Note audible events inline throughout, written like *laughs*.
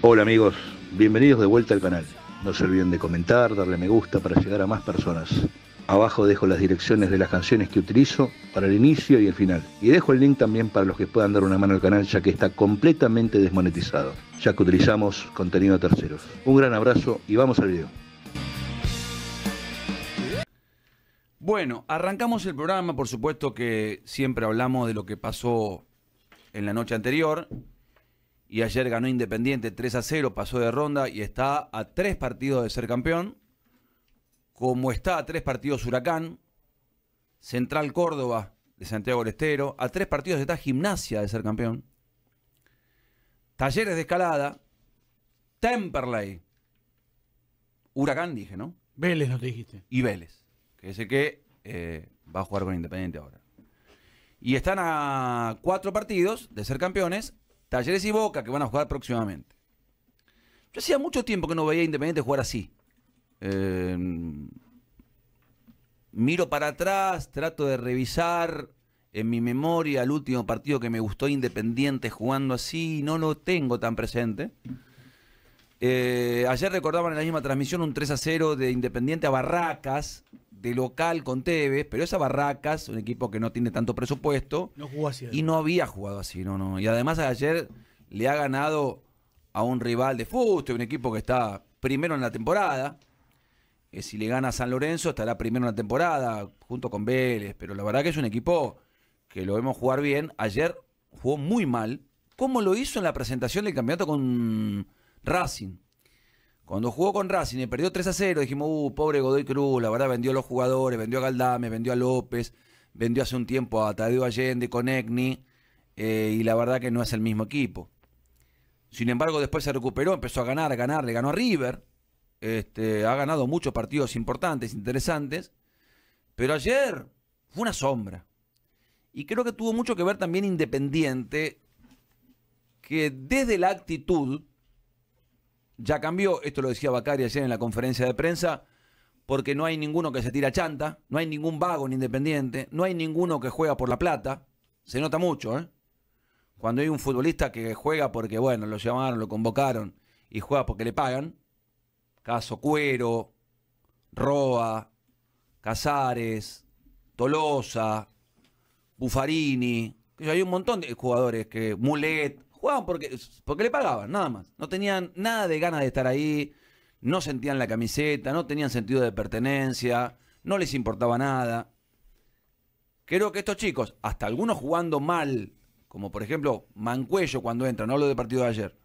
Hola amigos, bienvenidos de vuelta al canal. No se olviden de comentar, darle me gusta para llegar a más personas. Abajo dejo las direcciones de las canciones que utilizo para el inicio y el final. Y dejo el link también para los que puedan dar una mano al canal ya que está completamente desmonetizado, ya que utilizamos contenido de terceros. Un gran abrazo y vamos al video. Bueno, arrancamos el programa, por supuesto que siempre hablamos de lo que pasó en la noche anterior, y ayer ganó Independiente 3 a 0, pasó de ronda y está a tres partidos de ser campeón. Como está a tres partidos Huracán, Central Córdoba de Santiago del Estero, a tres partidos está Gimnasia de ser campeón. Talleres de Escalada, Temperley, Huracán dije, ¿no? Vélez no dijiste. Y Vélez, que es que eh, va a jugar con Independiente ahora. Y están a cuatro partidos de ser campeones Talleres y Boca, que van a jugar próximamente. Yo hacía mucho tiempo que no veía a Independiente jugar así. Em, miro para atrás, trato de revisar en mi memoria el último partido que me gustó Independiente jugando así, no lo tengo tan presente. Eh, ayer recordaban en la misma transmisión un 3 a 0 de Independiente a Barracas, de local con Tevez, pero esa Barracas, un equipo que no tiene tanto presupuesto. No así. Y no había jugado así, no, no. Y además ayer le ha ganado a un rival de Fuste, un equipo que está primero en la temporada. Eh, si le gana a San Lorenzo, estará primero en la temporada, junto con Vélez. Pero la verdad que es un equipo que lo vemos jugar bien. Ayer jugó muy mal. ¿Cómo lo hizo en la presentación del campeonato con Racing? Cuando jugó con Racing y perdió 3 a 0, dijimos, uh, pobre Godoy Cruz, la verdad vendió a los jugadores, vendió a Galdame, vendió a López, vendió hace un tiempo a Tadeo Allende con Egni, eh, y la verdad que no es el mismo equipo. Sin embargo, después se recuperó, empezó a ganar, a ganar, le ganó a River, este, ha ganado muchos partidos importantes, interesantes, pero ayer fue una sombra. Y creo que tuvo mucho que ver también Independiente, que desde la actitud, ya cambió, esto lo decía Bacari ayer en la conferencia de prensa, porque no hay ninguno que se tira chanta, no hay ningún vago ni Independiente, no hay ninguno que juega por la plata, se nota mucho, ¿eh? Cuando hay un futbolista que juega porque, bueno, lo llamaron, lo convocaron y juega porque le pagan, caso Cuero, Roa, Casares, Tolosa, Bufarini, hay un montón de jugadores que, Mulet, Jugaban porque, porque le pagaban, nada más. No tenían nada de ganas de estar ahí, no sentían la camiseta, no tenían sentido de pertenencia, no les importaba nada. Creo que estos chicos, hasta algunos jugando mal, como por ejemplo Mancuello cuando entra, no hablo de partido de ayer,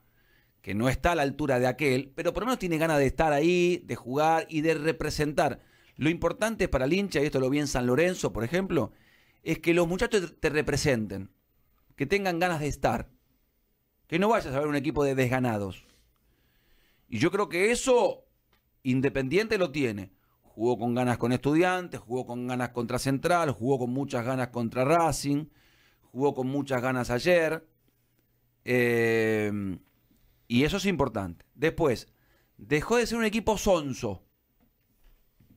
que no está a la altura de aquel, pero por lo menos tiene ganas de estar ahí, de jugar y de representar. Lo importante para el hincha, y esto lo vi en San Lorenzo, por ejemplo, es que los muchachos te representen, que tengan ganas de estar. Que no vayas a ver un equipo de desganados. Y yo creo que eso Independiente lo tiene. Jugó con ganas con Estudiantes, jugó con ganas contra Central, jugó con muchas ganas contra Racing, jugó con muchas ganas ayer. Eh, y eso es importante. Después, dejó de ser un equipo sonso.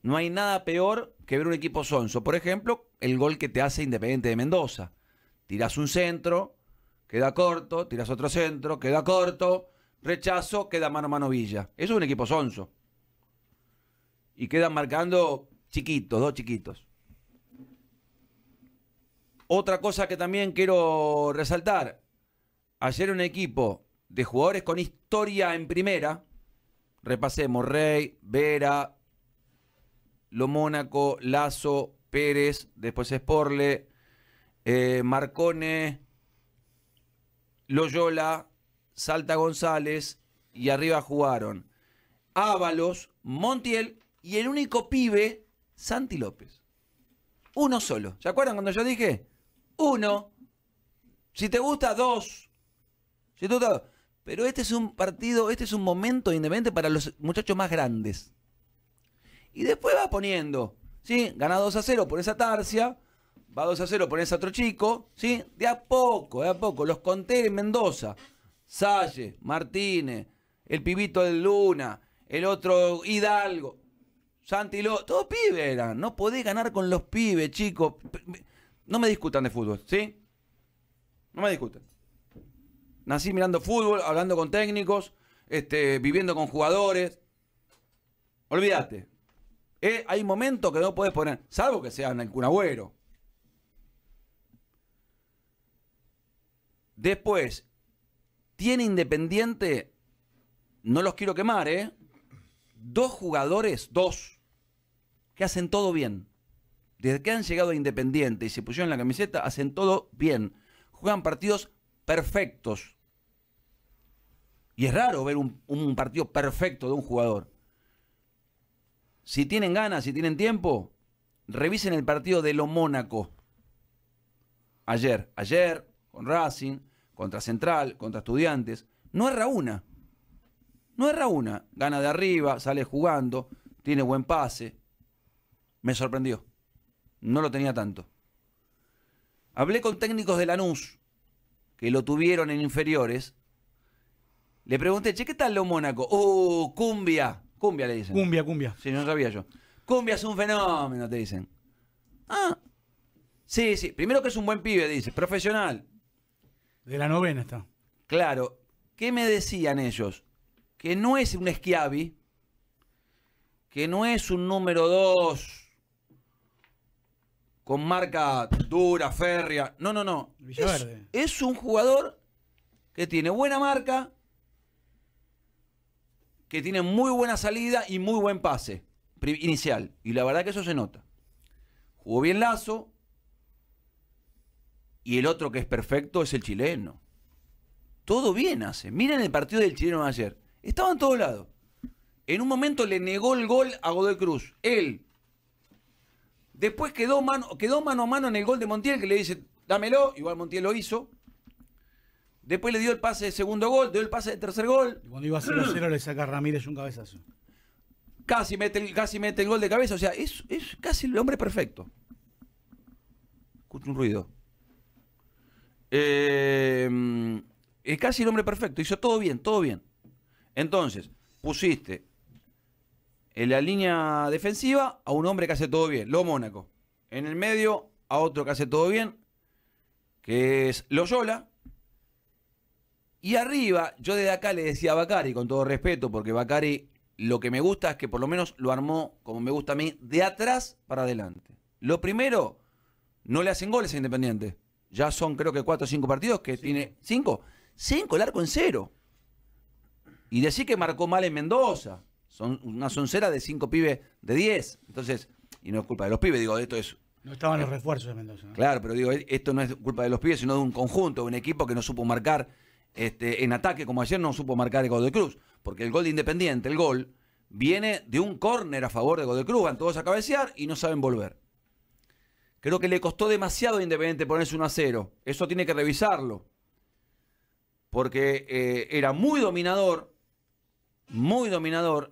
No hay nada peor que ver un equipo sonso. Por ejemplo, el gol que te hace Independiente de Mendoza. tiras un centro, queda corto, tiras otro centro, queda corto, rechazo, queda mano mano Villa. es un equipo sonso. Y quedan marcando chiquitos, dos chiquitos. Otra cosa que también quiero resaltar. Ayer un equipo de jugadores con historia en primera, repasemos, Rey, Vera, Lo Mónaco, Lazo, Pérez, después Sporle, eh, Marcone, Loyola, Salta González y arriba jugaron Ábalos, Montiel y el único pibe, Santi López. Uno solo. ¿Se acuerdan cuando yo dije? Uno. Si te gusta, dos. Si te Pero este es un partido, este es un momento independiente para los muchachos más grandes. Y después va poniendo, ¿sí? Gana 2 a 0 por esa tarcia va 2 a 0, ponés a otro chico, ¿sí? De a poco, de a poco. Los conté en Mendoza. Salle, Martínez, el pibito de Luna, el otro Hidalgo, Santi lo todos pibes eran. No podés ganar con los pibes, chicos. No me discutan de fútbol, ¿sí? No me discutan. Nací mirando fútbol, hablando con técnicos, este, viviendo con jugadores. Olvídate. Eh, hay momentos que no podés poner, salvo que sean el Cunagüero. Después, tiene Independiente, no los quiero quemar, ¿eh? Dos jugadores, dos, que hacen todo bien. Desde que han llegado a Independiente y se pusieron la camiseta, hacen todo bien. Juegan partidos perfectos. Y es raro ver un, un partido perfecto de un jugador. Si tienen ganas, si tienen tiempo, revisen el partido de lo Mónaco. Ayer, ayer, con Racing, contra Central, contra Estudiantes. No erra una. No erra una. Gana de arriba, sale jugando, tiene buen pase. Me sorprendió. No lo tenía tanto. Hablé con técnicos de Lanús, que lo tuvieron en inferiores. Le pregunté, che, ¿qué tal lo Mónaco? ¡Oh, cumbia! Cumbia le dicen. Cumbia, cumbia. Sí, no sabía yo. Cumbia es un fenómeno, te dicen. Ah. Sí, sí. Primero que es un buen pibe, dice. Profesional. De la novena está. Claro. ¿Qué me decían ellos? Que no es un Schiavi, que no es un número 2 con marca dura, férrea. No, no, no. Es, es, un jugador que tiene buena marca, que tiene muy buena salida y muy buen pase inicial. Y la verdad que eso se nota. Jugó bien Lazo, y el otro que es perfecto es el chileno. Todo bien hace. Miren el partido del chileno de ayer. Estaba en todos lados. En un momento le negó el gol a Godoy Cruz. Él. Después quedó mano, quedó mano a mano en el gol de Montiel que le dice, dámelo. Igual Montiel lo hizo. Después le dio el pase de segundo gol, dio el pase de tercer gol. Y cuando iba a 0-0 le saca Ramírez un cabezazo. Casi mete, el, casi mete el gol de cabeza. O sea, es, es casi el hombre perfecto. Escucho un ruido. Eh, mm, es casi el hombre perfecto. Hizo todo bien, todo bien. Entonces, pusiste en la línea defensiva a un hombre que hace todo bien, lo Mónaco. En el medio a otro que hace todo bien, que es Loyola. Y arriba, yo desde acá le decía a Bacari, con todo respeto, porque Bacari lo que me gusta es que por lo menos lo armó, como me gusta a mí, de atrás para adelante. Lo primero, no le hacen goles a Independiente. Ya son creo que cuatro o cinco partidos que tiene. ¿Cinco? Cinco, el arco en cero. Y decir que marcó mal en Mendoza. Son una soncera de cinco pibes de diez. Entonces, y no es culpa de los pibes, digo, esto es. No estaban los eh, refuerzos de Mendoza. Claro, pero digo, esto no es culpa de los pibes, sino de un conjunto, de un equipo que no supo marcar este, en ataque, como ayer no supo marcar el gol de Cruz. Porque el gol de Independiente, el gol, viene de un córner a favor de Cruz, Van todos a cabecear y no saben volver. Creo que le costó demasiado a Independiente ponerse 1 a 0. Eso tiene que revisarlo. Porque eh, era muy dominador, muy dominador,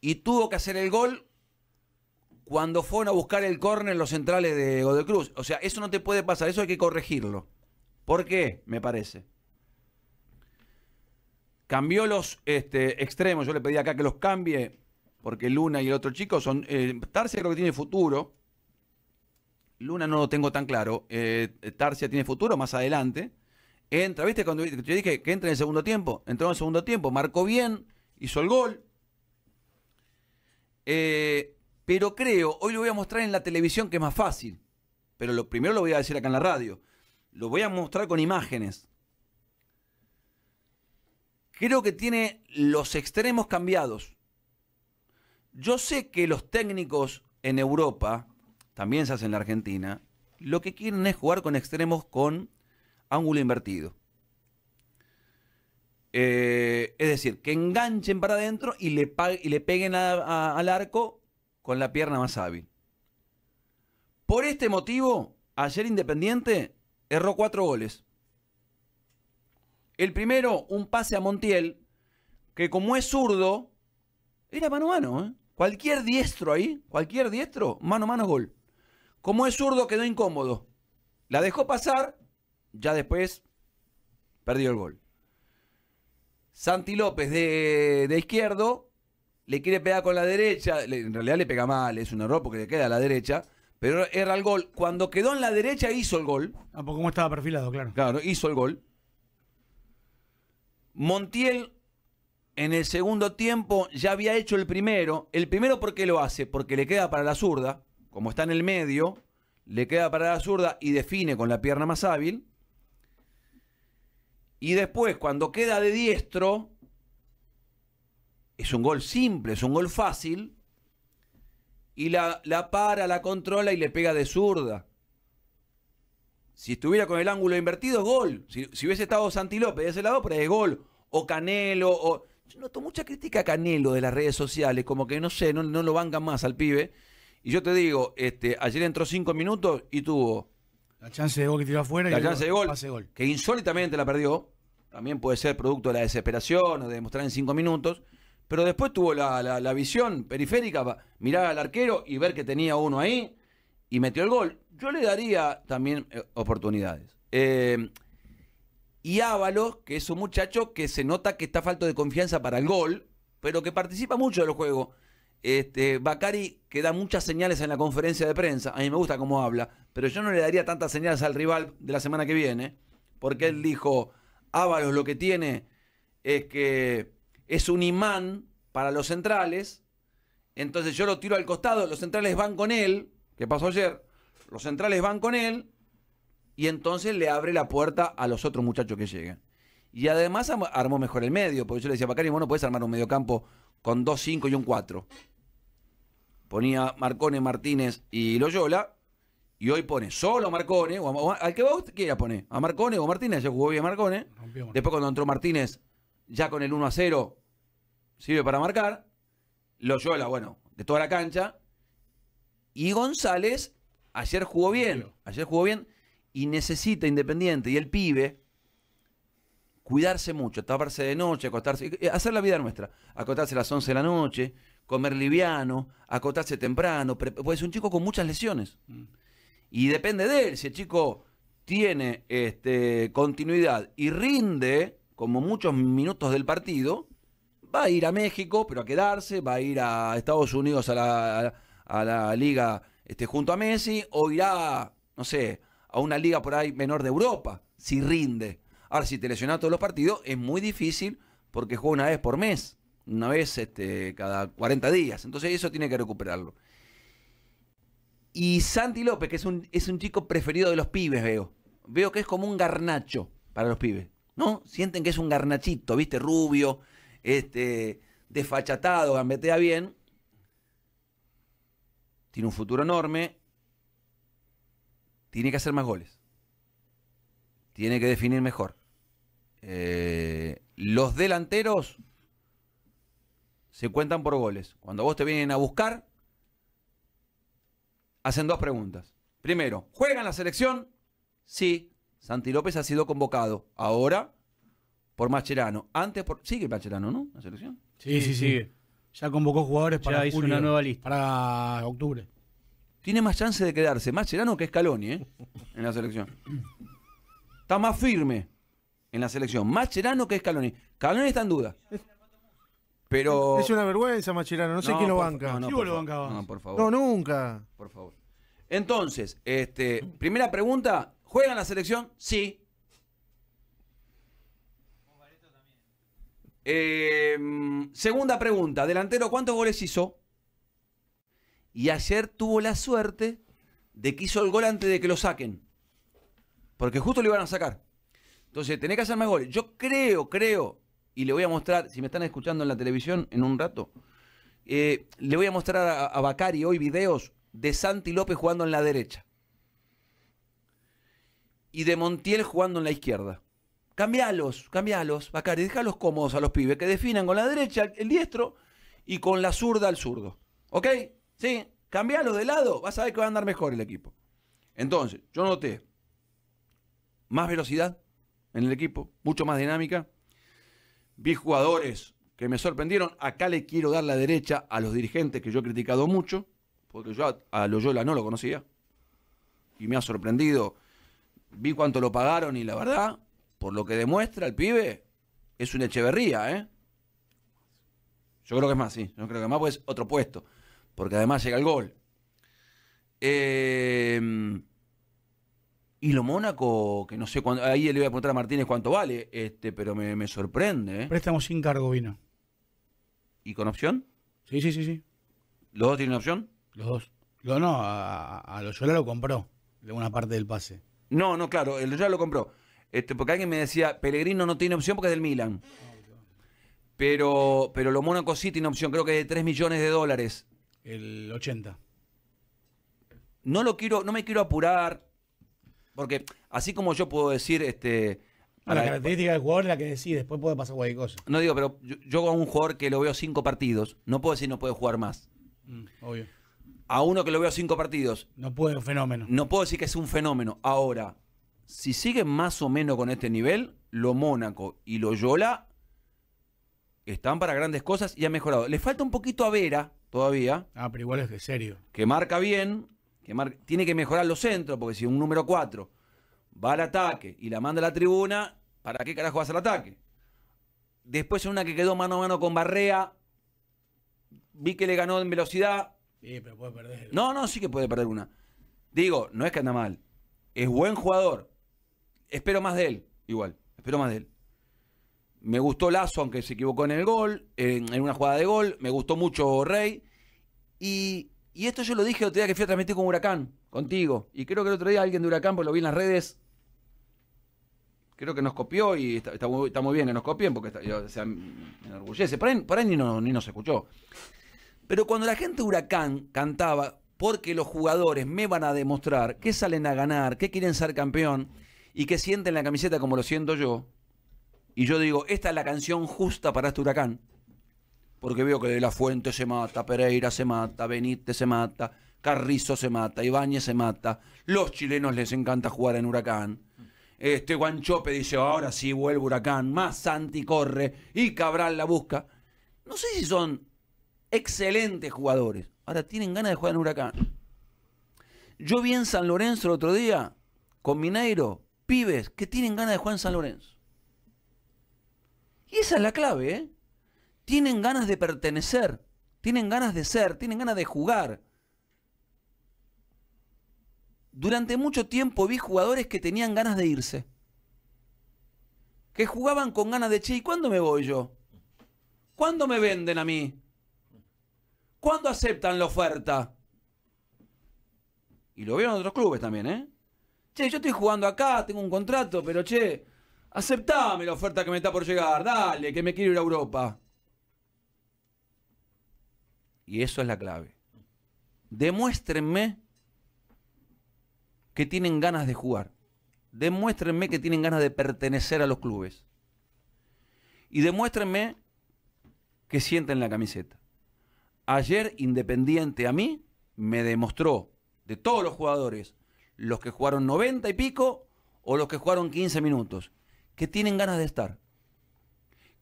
y tuvo que hacer el gol cuando fueron a buscar el córner los centrales de cruz O sea, eso no te puede pasar, eso hay que corregirlo. ¿Por qué? Me parece. Cambió los este, extremos, yo le pedí acá que los cambie, porque Luna y el otro chico son... Eh, Tarcia creo que tiene futuro, Luna no lo tengo tan claro. Eh, eh, Tarsia tiene futuro más adelante. Entra, ¿viste? Cuando yo dije que entra en el segundo tiempo. Entró en el segundo tiempo, marcó bien, hizo el gol. Eh, pero creo, hoy lo voy a mostrar en la televisión que es más fácil. Pero lo primero lo voy a decir acá en la radio. Lo voy a mostrar con imágenes. Creo que tiene los extremos cambiados. Yo sé que los técnicos en Europa también se hace en la Argentina, lo que quieren es jugar con extremos con ángulo invertido. Eh, es decir, que enganchen para adentro y le, y le peguen al arco con la pierna más hábil. Por este motivo, ayer Independiente erró cuatro goles. El primero, un pase a Montiel, que como es zurdo, era mano a mano. ¿eh? Cualquier diestro ahí, cualquier diestro, mano a mano gol. Como es zurdo, quedó incómodo. La dejó pasar, ya después perdió el gol. Santi López de, izquierdo le quiere pegar con la derecha. en realidad le pega mal, es un error porque le queda a la derecha. Pero erra el gol. Cuando quedó en la derecha, hizo el gol. Ah, estaba perfilado, claro. Claro, hizo el gol. Montiel en el segundo tiempo ya había hecho el primero. El primero, ¿por qué lo hace? Porque le queda para la zurda como está en el medio, le queda para la zurda y define con la pierna más hábil. Y después, cuando queda de diestro, es un gol simple, es un gol fácil. Y la, para, la controla y le pega de zurda. Si estuviera con el ángulo invertido, gol. Si, hubiese estado Santi López de ese lado, pero es gol. O Canelo, o... Yo noto mucha crítica a Canelo de las redes sociales, como que no sé, no, no lo bancan más al pibe. Y yo te digo, este, ayer entró cinco minutos y tuvo. La chance de gol que tiró afuera y chance de gol, Que insólitamente la perdió. También puede ser producto de la desesperación o de demostrar en cinco minutos. Pero después tuvo la, visión periférica, para mirar al arquero y ver que tenía uno ahí y metió el gol. Yo le daría también eh, oportunidades. Eh, y Ábalos, que es un muchacho que se nota que está falto de confianza para el gol, pero que participa mucho de los juegos. Este, Bacari que da muchas señales en la conferencia de prensa, a mí me gusta cómo habla, pero yo no le daría tantas señales al rival de la semana que viene, porque él dijo, Ábalos lo que tiene es que es un imán para los centrales, entonces yo lo tiro al costado, los centrales van con él, que pasó ayer, los centrales van con él, y entonces le abre la puerta a los otros muchachos que llegan. Y además armó mejor el medio, porque yo le decía, Bacari, bueno, no armar un mediocampo con dos cinco y un cuatro ponía Marcone, Martínez y Loyola, y hoy pone solo Marcone, o, a, al que vos quieras poner a Marcone o Martínez, ya jugó bien Marcone. Después cuando entró Martínez, ya con el 1 a 0, sirve para marcar. Loyola, bueno, de toda la cancha. Y González, ayer jugó bien, ayer jugó bien, y necesita Independiente, y el pibe, cuidarse mucho, taparse de noche, acostarse, hacer la vida nuestra, acostarse a las 11 de la noche, comer liviano, acotarse temprano, pues es un chico con muchas lesiones. Mm. Y depende de él, si el chico tiene este, continuidad y rinde, como muchos minutos del partido, va a ir a México, pero a quedarse, va a ir a Estados Unidos a la, a la liga este, junto a Messi, o irá, no sé, a una liga por ahí menor de Europa, si rinde. Ahora, si te lesionas todos los partidos, es muy difícil porque juega una vez por mes una vez este, cada 40 días. Entonces eso tiene que recuperarlo. Y Santi López, que es un, chico preferido de los pibes, veo. Veo que es como un garnacho para los pibes, ¿no? Sienten que es un garnachito, ¿viste? Rubio, este, desfachatado, gambetea bien. Tiene un futuro enorme. Tiene que hacer más goles. Tiene que definir mejor. Eh, los delanteros se cuentan por goles. Cuando vos te vienen a buscar, hacen dos preguntas. Primero, ¿juega en la selección? Sí, Santi López ha sido convocado. Ahora por Macherano. Antes por. Sigue Macherano, ¿no? La selección. Sí, sí, sí. Ya convocó jugadores para una nueva lista. Para octubre. Tiene más chance de quedarse ¿Macherano que Scaloni, ¿eh? En la selección. Está más firme en la selección. Macherano que Scaloni. Scaloni está en duda. Es una vergüenza, Machirano. No, sé quién lo banca. no, favor, No, nunca. Por favor. Entonces, este, primera pregunta. ¿Juega en la selección? Sí. Em, segunda pregunta. Delantero, ¿cuántos goles hizo? Y ayer tuvo la suerte de que hizo el gol antes de que lo saquen. Porque justo lo iban a sacar. Entonces, tenés que hacer más goles. Yo creo, creo y le voy a mostrar, si me están escuchando en la televisión en un rato, eh, le voy a mostrar a, Bacari hoy videos de Santi López jugando en la derecha y de Montiel jugando en la izquierda. Cambialos, cambialos, Bacari, déjalos cómodos a los pibes, que definan con la derecha el diestro y con la zurda al zurdo. ¿Ok? Sí, cambialos de lado, vas a ver que va a andar mejor el equipo. Entonces, yo noté más velocidad en el equipo, mucho más dinámica, vi jugadores que me sorprendieron. Acá le quiero dar la derecha a los dirigentes que yo he criticado mucho, porque yo a, Loyola no lo conocía. Y me ha sorprendido. Vi cuánto lo pagaron y la verdad, por lo que demuestra el pibe, es una Echeverría, ¿eh? Yo creo que es más, sí. Yo creo que es más, pues otro puesto. Porque además llega el gol. Eh y lo Mónaco, que no sé cuándo, ahí le voy a preguntar a Martínez cuánto vale, este, pero me, sorprende. ¿eh? Préstamo sin cargo vino. ¿Y con opción? Sí, sí, sí, sí. ¿Los dos tienen opción? Los dos. Lo, no, a, a Loyola lo compró, de una parte del pase. No, no, claro, el Loyola lo compró. Este, porque alguien me decía, Pellegrino no tiene opción porque es del Milan. Pero, pero lo Mónaco sí tiene opción, creo que es de 3 millones de dólares. El 80. No lo quiero, no me quiero apurar porque así como yo puedo decir, este. Ah, a la, característica del jugador es la que decide después puede pasar cualquier cosa. No digo, pero yo, a un jugador que lo veo cinco partidos, no puedo decir no puede jugar más. Mm, obvio. A uno que lo veo cinco partidos. No puede, un fenómeno. No puedo decir que es un fenómeno. Ahora, si sigue más o menos con este nivel, lo Mónaco y lo Yola están para grandes cosas y han mejorado. Le falta un poquito a Vera todavía. Ah, pero igual es de serio. Que marca bien, tiene que mejorar los centros, porque si un número 4 va al ataque y la manda a la tribuna, ¿para qué carajo hacer el ataque? Después en una que quedó mano a mano con Barrea, vi que le ganó en velocidad. Sí, pero puede perder. No, no, sí que puede perder una. Digo, no es que anda mal. Es buen jugador. Espero más de él, igual. Espero más de él. Me gustó Lazo, aunque se equivocó en el gol, en una jugada de gol. Me gustó mucho Rey. Y y esto yo lo dije el otro día que fui a transmitir con Huracán, contigo. Y creo que el otro día alguien de Huracán, pues lo vi en las redes, creo que nos copió y está, muy, bien que nos copien porque yo, me enorgullece. Por ahí, ni, ni, nos escuchó. Pero cuando la gente Huracán cantaba, porque los jugadores me van a demostrar que salen a ganar, que quieren ser campeón y que sienten la camiseta como lo siento yo, y yo digo, esta es la canción justa para este Huracán, porque veo que De La Fuente se mata, Pereira se mata, Benítez se mata, Carrizo se mata, Ibáñez se mata, los chilenos les encanta jugar en Huracán. Este Guanchope dice, ahora sí vuelve Huracán, más Santi corre y Cabral la busca. No sé si son excelentes jugadores. Ahora tienen ganas de jugar en Huracán. Yo vi en San Lorenzo el otro día, con Mineiro, pibes que tienen ganas de jugar en San Lorenzo. Y esa es la clave, ¿eh? tienen ganas de pertenecer, tienen ganas de ser, tienen ganas de jugar. Durante mucho tiempo vi jugadores que tenían ganas de irse. Que jugaban con ganas de, che, ¿y cuándo me voy yo? ¿Cuándo me venden a mí? ¿Cuándo aceptan la oferta? Y lo vieron en otros clubes también, ¿eh? Che, yo estoy jugando acá, tengo un contrato, pero che, aceptame la oferta que me está por llegar, dale, que me quiero ir a Europa. Y eso es la clave. Demuéstrenme que tienen ganas de jugar. Demuéstrenme que tienen ganas de pertenecer a los clubes. Y demuéstrenme que sienten la camiseta. Ayer Independiente a mí me demostró de todos los jugadores, los que jugaron 90 y pico o los que jugaron 15 minutos, que tienen ganas de estar,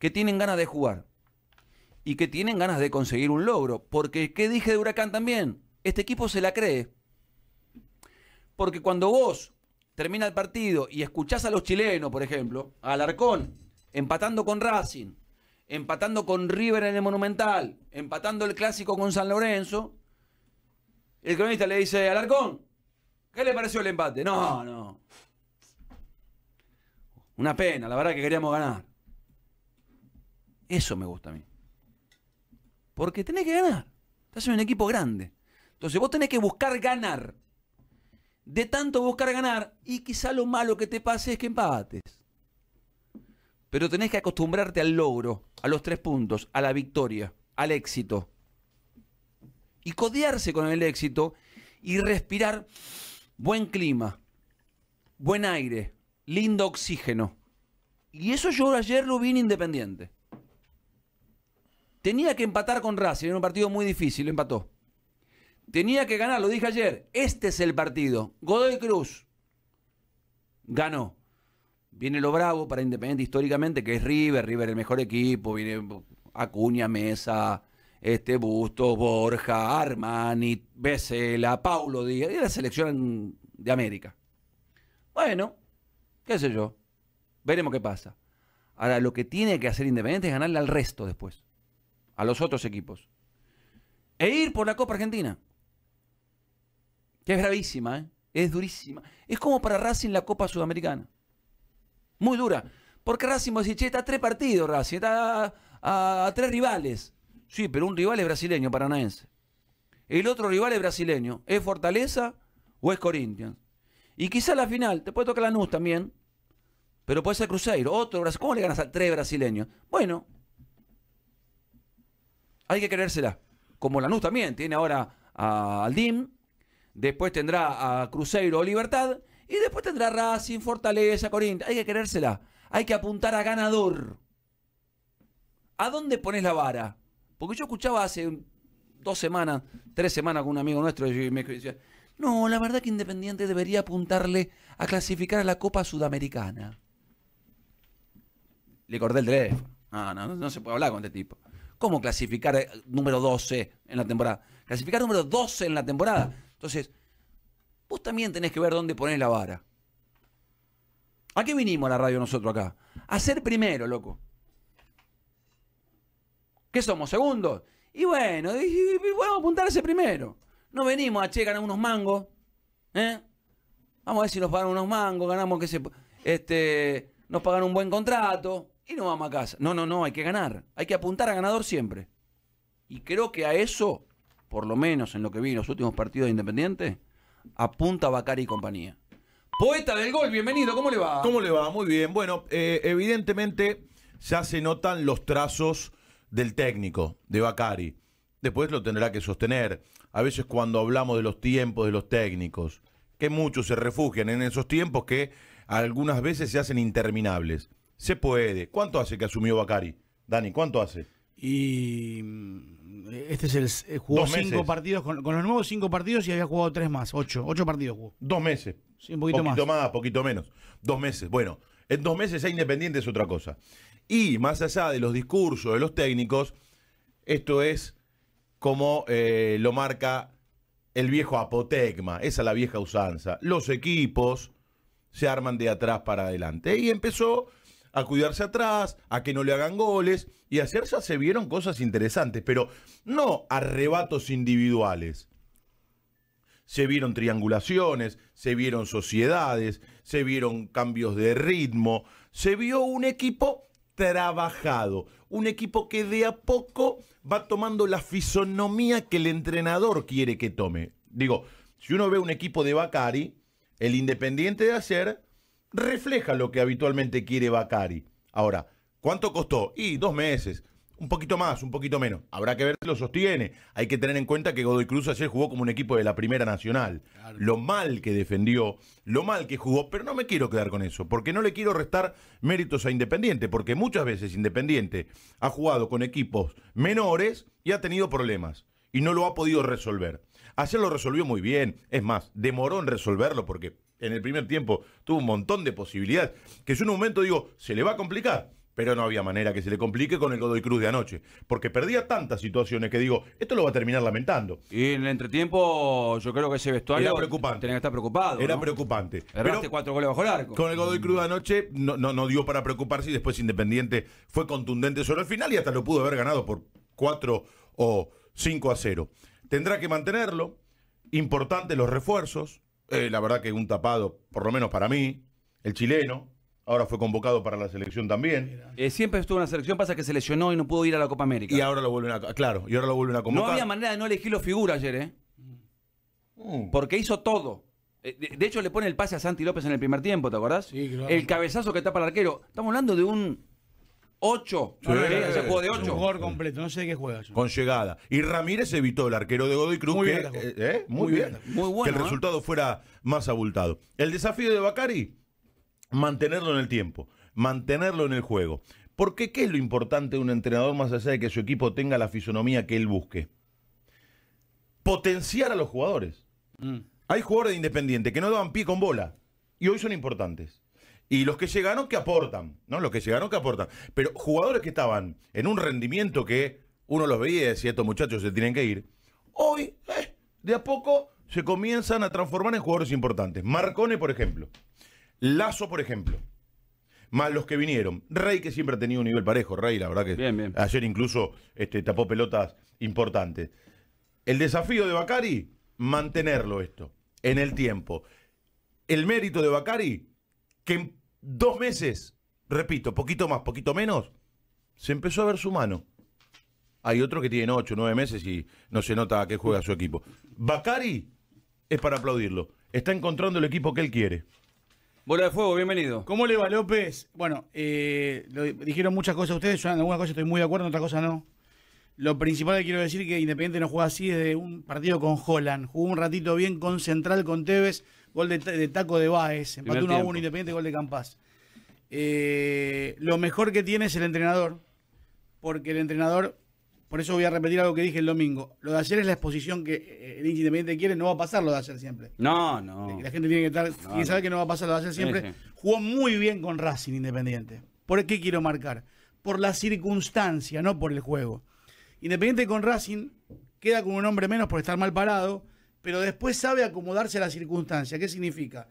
que tienen ganas de jugar y que tienen ganas de conseguir un logro. Porque, ¿qué dije de Huracán también? Este equipo se la cree. Porque cuando vos termina el partido y escuchás a los chilenos, por ejemplo, a Alarcón, empatando con Racing, empatando con River en el Monumental, empatando el clásico con San Lorenzo, el cronista le dice, Alarcón, ¿qué le pareció el empate? No, no. Una pena, la verdad que queríamos ganar. Eso me gusta a mí. Porque tenés que ganar. Estás en un equipo grande. Entonces vos tenés que buscar ganar. De tanto buscar ganar, y quizá lo malo que te pase es que empates. Pero tenés que acostumbrarte al logro, a los tres puntos, a la victoria, al éxito. Y codearse con el éxito y respirar buen clima, buen aire, lindo oxígeno. Y eso yo ayer lo vi en Independiente. Tenía que empatar con Racing, era un partido muy difícil, lo empató. Tenía que ganar, lo dije ayer. Este es el partido. Godoy Cruz ganó. Viene lo bravo para Independiente históricamente, que es River. River el mejor equipo. Viene Acuña, Mesa, este Borja, Armani, Besela, Paulo Díaz. y la selección de América. Bueno, qué sé yo. Veremos qué pasa. Ahora, lo que tiene que hacer Independiente es ganarle al resto después a los otros equipos. E ir por la Copa Argentina. Que es gravísima, ¿eh? es durísima. Es como para Racing la Copa Sudamericana. Muy dura. Porque Racing va está a tres partidos Racing, está a, tres rivales. Sí, pero un rival es brasileño, paranaense. El otro rival es brasileño. ¿Es Fortaleza o es Corinthians? Y quizá la final, te puede tocar la NUS también, pero puede ser Cruzeiro, otro ¿Cómo le ganas a tres brasileños? Bueno, hay que creérsela. Como Lanús también, tiene ahora a, al DIM, después tendrá a Cruzeiro o Libertad, y después tendrá Racing, Fortaleza, Corinthians. Hay que creérsela. Hay que apuntar a ganador. ¿A dónde pones la vara? Porque yo escuchaba hace dos semanas, tres semanas con un amigo nuestro y me decía, no, la verdad que Independiente debería apuntarle a clasificar a la Copa Sudamericana. Le corté el teléfono. no, no se puede hablar con este tipo. ¿Cómo clasificar eh, número 12 en la temporada? Clasificar número 12 en la temporada. Entonces, vos también tenés que ver dónde ponés la vara. ¿A qué vinimos a la radio nosotros acá? A ser primero, loco. ¿Qué somos? ¿Segundos? Y bueno, y, vamos a apuntar primero. No venimos a checar ganar unos mangos. ¿eh? Vamos a ver si nos pagan unos mangos, ganamos que se. Este, nos pagan un buen contrato y no vamos a casa? No, no, no, hay que ganar. Hay que apuntar a ganador siempre. Y creo que a eso, por lo menos en lo que vi en los últimos partidos de Independiente, apunta Bacari y compañía. Poeta del gol, bienvenido, ¿cómo le va? ¿Cómo le va? Muy bien. Bueno, eh, evidentemente ya se notan los trazos del técnico, de Bacari. Después lo tendrá que sostener. A veces cuando hablamos de los tiempos de los técnicos, que muchos se refugian en esos tiempos que algunas veces se hacen interminables. Se puede. ¿Cuánto hace que asumió Bacari? Dani, ¿cuánto hace? Y mm, este es el eh, jugó cinco partidos con, los nuevos cinco partidos y había jugado tres más, ocho, ocho partidos jugó. Dos meses. Sí, un poquito, poquito más. poquito menos. Dos meses. Bueno, en dos meses ya independiente es otra cosa. Y más allá de los discursos de los técnicos, esto es como eh, lo marca el viejo apotecma, esa es la vieja usanza. Los equipos se arman de atrás para adelante. Y empezó a cuidarse atrás, a que no le hagan goles. Y hacerse Cersa se vieron cosas interesantes, pero no arrebatos individuales. Se vieron triangulaciones, se vieron sociedades, se vieron cambios de ritmo, se vio un equipo trabajado, un equipo que de a poco va tomando la fisonomía que el entrenador quiere que tome. Digo, si uno ve un equipo de Bacari, el Independiente de hacer refleja lo que habitualmente quiere Bacari. Ahora, ¿cuánto costó? Y dos meses. Un poquito más, un poquito menos. Habrá que ver si lo sostiene. Hay que tener en cuenta que Godoy Cruz ayer jugó como un equipo de la Primera Nacional. Lo mal que defendió, lo mal que jugó, pero no me quiero quedar con eso, porque no le quiero restar méritos a Independiente, porque muchas veces Independiente ha jugado con equipos menores y ha tenido problemas y no lo ha podido resolver. Ayer lo resolvió muy bien, es más, demoró en resolverlo porque en el primer tiempo tuvo un montón de posibilidades, que yo en un momento digo, se le va a complicar, pero no había manera que se le complique con el Godoy Cruz de anoche, porque perdía tantas situaciones que digo, esto lo va a terminar lamentando. Y en el entretiempo, yo creo que ese vestuario era preocupante. tenía que estar preocupado. Era preocupante. cuatro goles bajo el Con el Godoy Cruz de anoche no, no, dio para preocuparse y después Independiente fue contundente sobre el final y hasta lo pudo haber ganado por cuatro o 5 a 0. Tendrá que mantenerlo. Importantes los refuerzos. Eh, la verdad que un tapado, por lo menos para mí, el chileno. Ahora fue convocado para la selección también. Eh, siempre estuvo en la selección, pasa que se lesionó y no pudo ir a la Copa América. Y ahora lo vuelven a. Claro, y ahora lo vuelven a convocar. No había manera de no los figuras ayer, ¿eh? Mm. Porque hizo todo. Eh, de, hecho, le pone el pase a Santi López en el primer tiempo, ¿te acordás? El cabezazo que tapa el arquero. Estamos hablando de un 8. Se de 8. jugador completo, no sé qué juega. Con llegada. Y Ramírez evitó el arquero de Godoy Cruz. Muy que, eh, eh, muy, bien. bueno, que el ¿eh? resultado fuera más abultado. El desafío de Bacari, mantenerlo en el tiempo, mantenerlo en el juego. Porque ¿qué es lo importante de un entrenador más allá de que su equipo tenga la fisonomía que él busque? Potenciar a los jugadores. Mm. Hay jugadores de Independiente que no daban pie con bola y hoy son importantes. Y los que llegaron que aportan, ¿no? Los que llegaron que aportan. Pero jugadores que estaban en un rendimiento que uno los veía y decía, estos muchachos se tienen que ir, hoy, eh, de a poco, se comienzan a transformar en jugadores importantes. Marcone, por ejemplo. Lazo, por ejemplo. Más los que vinieron. Rey, que siempre ha tenido un nivel parejo. Rey, la verdad que ayer incluso este, tapó pelotas importantes. El desafío de Bacari, mantenerlo esto en el tiempo. El mérito de Bacari, que dos meses, repito, poquito más, poquito menos, se empezó a ver su mano. Hay otro que tiene ocho, nueve meses y no se nota que juega su equipo. Bakari es para aplaudirlo. Está encontrando el equipo que él quiere. Bola de fuego, bienvenido. ¿Cómo le va López? Bueno, eh, dijeron muchas cosas a ustedes, yo en algunas cosas estoy muy de acuerdo, en otras cosas no. Lo principal que quiero decir es que Independiente no juega así desde un partido con Holland. Jugó un ratito bien con Central, con Tevez Gol de, taco de Baez. Empató 1 a 1 Independiente, gol de Campas. Eh, lo mejor que tiene es el entrenador. Porque el entrenador, por eso voy a repetir algo que dije el domingo. Lo de ayer es la exposición que eh, el Independiente quiere, no va a pasar lo de ayer siempre. No, no. Eh, la gente tiene que, estar, no, sabe que no va a pasar lo de ayer siempre. Jugó muy bien con Racing Independiente. ¿Por qué quiero marcar? Por la circunstancia, no por el juego. Independiente con Racing queda con un hombre menos por estar mal parado pero después sabe acomodarse a la circunstancia. ¿Qué significa?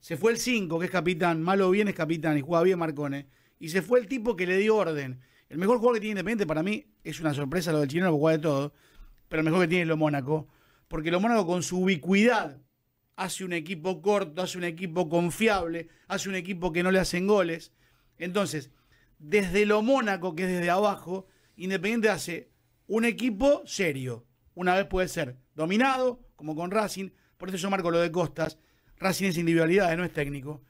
Se fue el 5, que es capitán, malo o bien es capitán y juega bien Marcone, y se fue el tipo que le dio orden. El mejor juego que tiene Independiente para mí es una sorpresa lo del chileno, porque juega de todo, pero el mejor que tiene es lo Mónaco, porque lo Mónaco con su ubicuidad hace un equipo corto, hace un equipo confiable, hace un equipo que no le hacen goles. Entonces, desde lo Mónaco, que es desde abajo, Independiente hace un equipo serio. Una vez puede ser dominado, como con Racing, por eso yo marco lo de Costas, Racing es individualidad, no es técnico,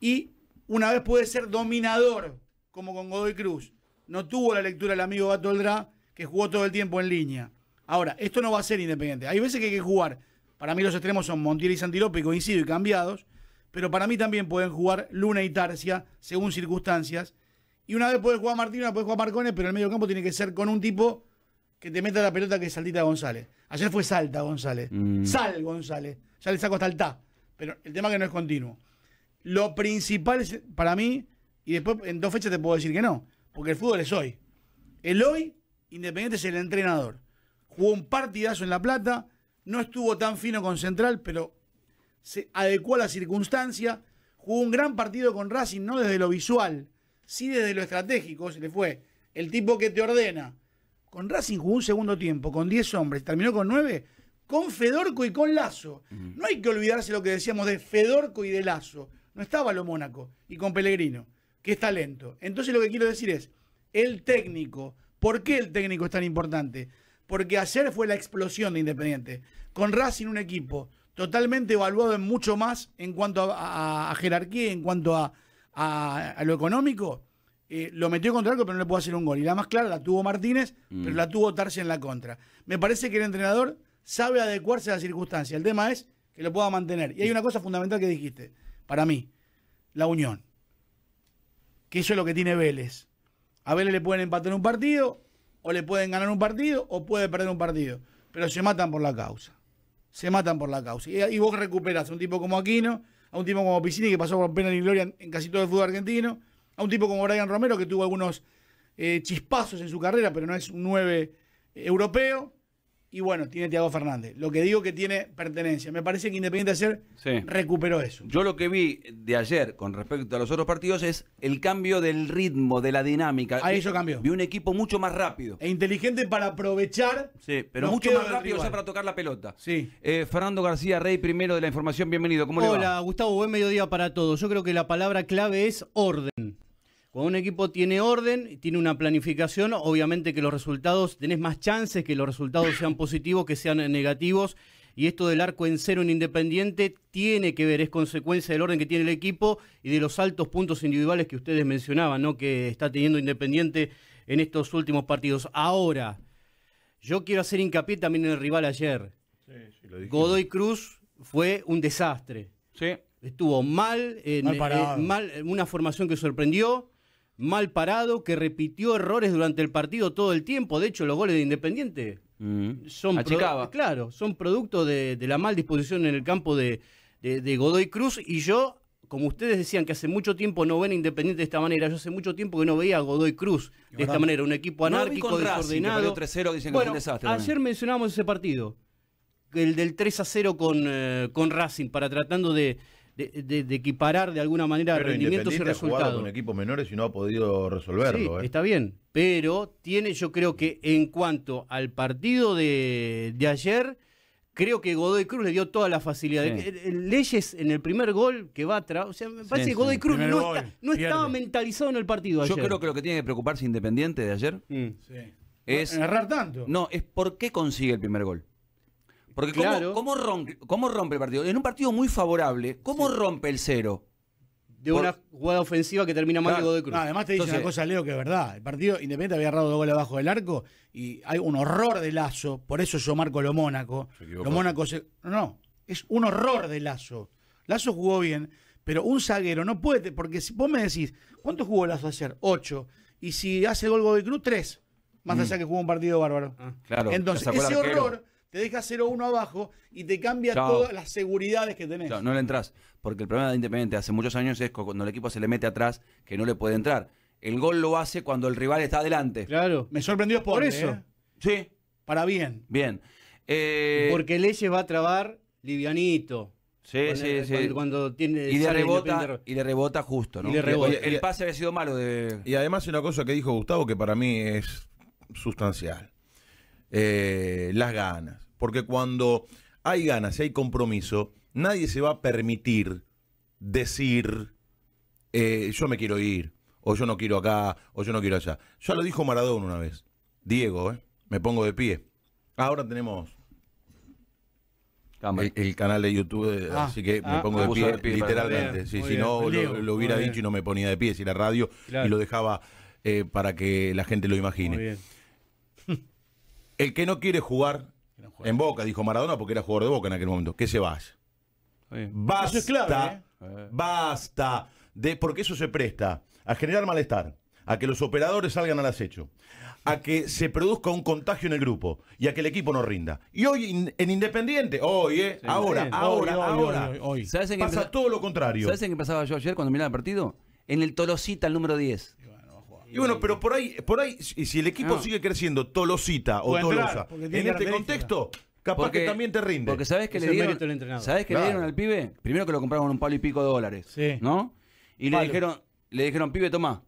y una vez puede ser dominador, como con Godoy Cruz, no tuvo la lectura el amigo Batoldra que jugó todo el tiempo en línea. Ahora, esto no va a ser independiente, hay veces que hay que jugar, para mí los extremos son Montiel y Santilope, coincido y cambiados, pero para mí también pueden jugar Luna y Tarcia, según circunstancias, y una vez puede jugar Martín, una puede jugar Marcones, pero el medio campo tiene que ser con un tipo que te meta la pelota que es Saltita González. Ayer fue Salta González. Mm. Sal González. Ya le saco hasta el Pero el tema que no es continuo. Lo principal para mí, y después en dos fechas te puedo decir que no, porque el fútbol es hoy. El hoy, Independiente es el entrenador. Jugó un partidazo en La Plata, no estuvo tan fino con Central, pero se adecuó a la circunstancia. Jugó un gran partido con Racing, no desde lo visual, sí desde lo estratégico. Se le fue el tipo que te ordena, con Racing jugó un segundo tiempo, con 10 hombres, terminó con 9, con Fedorco y con Lazo. No hay que olvidarse lo que decíamos de Fedorco y de Lazo. No estaba lo Mónaco y con Pellegrino, que es talento. Entonces lo que quiero decir es, el técnico, ¿por qué el técnico es tan importante? Porque ayer fue la explosión de Independiente. Con Racing un equipo totalmente evaluado en mucho más en cuanto a, jerarquía, en cuanto a lo económico, eh, lo metió contra algo, pero no le pudo hacer un gol. Y la más clara la tuvo Martínez, mm. pero la tuvo Tarsi en la contra. Me parece que el entrenador sabe adecuarse a la circunstancia. El tema es que lo pueda mantener. Y hay una cosa fundamental que dijiste, para mí, la unión. Que eso es lo que tiene Vélez. A Vélez le pueden empatar un partido, o le pueden ganar un partido, o puede perder un partido. Pero se matan por la causa. Se matan por la causa. Y, vos recuperás a un tipo como Aquino, a un tipo como Piscini, que pasó por pena y gloria en casi todo el fútbol argentino a un tipo como Brian Romero, que tuvo algunos eh, chispazos en su carrera, pero no es un 9 eh, europeo. Y bueno, tiene Tiago Fernández. Lo que digo que tiene pertenencia. Me parece que Independiente ayer recuperó eso. Yo lo que vi de ayer con respecto a los otros partidos es el cambio del ritmo, de la dinámica. Ahí eso cambió. Vi un equipo mucho más rápido. E inteligente para aprovechar. Sí, pero mucho más rápido, para tocar la pelota. Sí. Eh, Fernando García Rey, primero de la información, bienvenido. Hola, Gustavo, buen mediodía para todos. Yo creo que la palabra clave es orden. Cuando un equipo tiene orden, tiene una planificación, obviamente que los resultados, tenés más chances que los resultados sean positivos que sean negativos. Y esto del arco en cero en Independiente tiene que ver, es consecuencia del orden que tiene el equipo y de los altos puntos individuales que ustedes mencionaban, ¿no? Que está teniendo Independiente en estos últimos partidos. Ahora, yo quiero hacer hincapié también en el rival ayer. Sí, sí, Godoy Cruz fue un desastre. Sí. Estuvo mal, mal, en, eh, mal, una formación que sorprendió mal parado, que repitió errores durante el partido todo el tiempo. De hecho, los goles de Independiente mm. son, claro, son producto de, la mal disposición en el campo de, Godoy Cruz. Y yo, como ustedes decían que hace mucho tiempo no ven a Independiente de esta manera, yo hace mucho tiempo que no veía a Godoy Cruz de esta manera, un equipo anárquico, desordenado ayer mencionamos mencionábamos ese partido, el del 3 a 0 con, eh, con Racing, para tratando de de, equiparar de alguna manera rendimientos y resultados. con equipos menores y no ha podido resolverlo. ¿eh? Está bien, pero tiene, yo creo que en cuanto al partido de, ayer, creo que Godoy Cruz le dio toda la facilidad. Eh, eh, Leyes en el primer gol que va atrás. O sea, me parece que Godoy Cruz no, estaba mentalizado en el partido ayer. Yo creo que lo que tiene que preocuparse Independiente de ayer mm. es. tanto. No, es por qué consigue el primer gol. Porque claro. ¿cómo, rompe, ¿cómo, rompe, el partido? En un partido muy favorable, ¿cómo rompe el cero? De una jugada ofensiva que termina mal claro. Godoy Cruz. además te dice una cosa, Leo, que es verdad. El partido Independiente había agarrado dos goles abajo del arco y hay un horror de lazo. Por eso yo marco lo Mónaco. Lo Mónaco se... No, no. Es un horror de lazo. Lazo jugó bien, pero un zaguero no puede. Porque si vos me decís, ¿cuánto jugó Lazo ayer? Ocho. Y si hace gol Godoy Cruz, tres. Más mm. allá que jugó un partido bárbaro. Ah. claro. Entonces, ese horror te deja 0-1 abajo y te cambia todas las seguridades que tenés. no le entras, porque el problema de Independiente hace muchos años es cuando el equipo se le mete atrás que no le puede entrar. El gol lo hace cuando el rival está adelante. Claro. Me sorprendió por, eso. ¿eh? Sí. Para bien. Bien. Eh, porque Leyes va a trabar livianito. Sí, sí, sí. Cuando tiene, y, le rebota, y le rebota justo, El, pase había sido malo Y además una cosa que dijo Gustavo que para mí es sustancial. Eh, las ganas. Porque cuando hay ganas y hay compromiso, nadie se va a permitir decir, eh, yo me quiero ir, o yo no quiero acá, o yo no quiero allá. Ya lo dijo Maradona una vez. Diego, eh, me pongo de pie. Ahora tenemos el, canal de YouTube, eh, ah, así que me ah. pongo de, pie, literalmente. si no, lo, hubiera dicho y no me ponía de pie, si la radio, y lo dejaba para que la gente lo imagine. El que no quiere jugar en Boca, dijo Maradona, porque era jugador de Boca en aquel momento. Que se vaya. Basta. ¿eh? Basta. De, porque eso se presta a generar malestar, a que los operadores salgan al acecho, a que se produzca un contagio en el grupo y a que el equipo no rinda. Y hoy en Independiente, hoy, ¿eh? ahora, ahora, ahora, hoy, hoy, pasa todo lo contrario. ¿Sabes en qué pasaba yo ayer cuando miraba el partido? En el Tolosita, el número 10. Y bueno, pero por ahí, por ahí, si el equipo ah. sigue creciendo Tolosita o Tolosa, en este contexto, capaz que también te rinde. Porque sabes que, le dieron, ¿sabés que le dieron al pibe, primero que lo compraron un palo y pico de dólares, ¿no? Y le dijeron, le dijeron, pibe, tomá,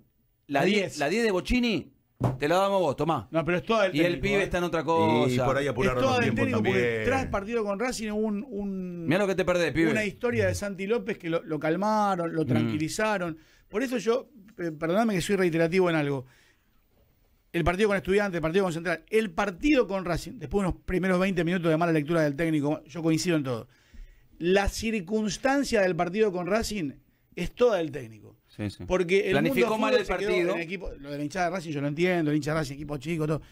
la 10 la de Bochini te la damos vos, tomá. pero Y el pibe ¿eh? está en otra cosa. Y por ahí apuraron el tiempo también. tras partido con Racing un, lo que te pibe. Una historia de Santi López que lo, calmaron, lo mm. tranquilizaron. Por eso yo eh, perdóname que soy reiterativo en algo, el partido con Estudiantes, el partido con Central, el partido con Racing, después de unos primeros 20 minutos de mala lectura del técnico, yo coincido en todo. La circunstancia del partido con Racing es toda del técnico. Sí, sí. Porque el Planificó mal el partido. lo de la hinchada de Racing yo lo entiendo, el hincha de Racing, equipo chico, todo.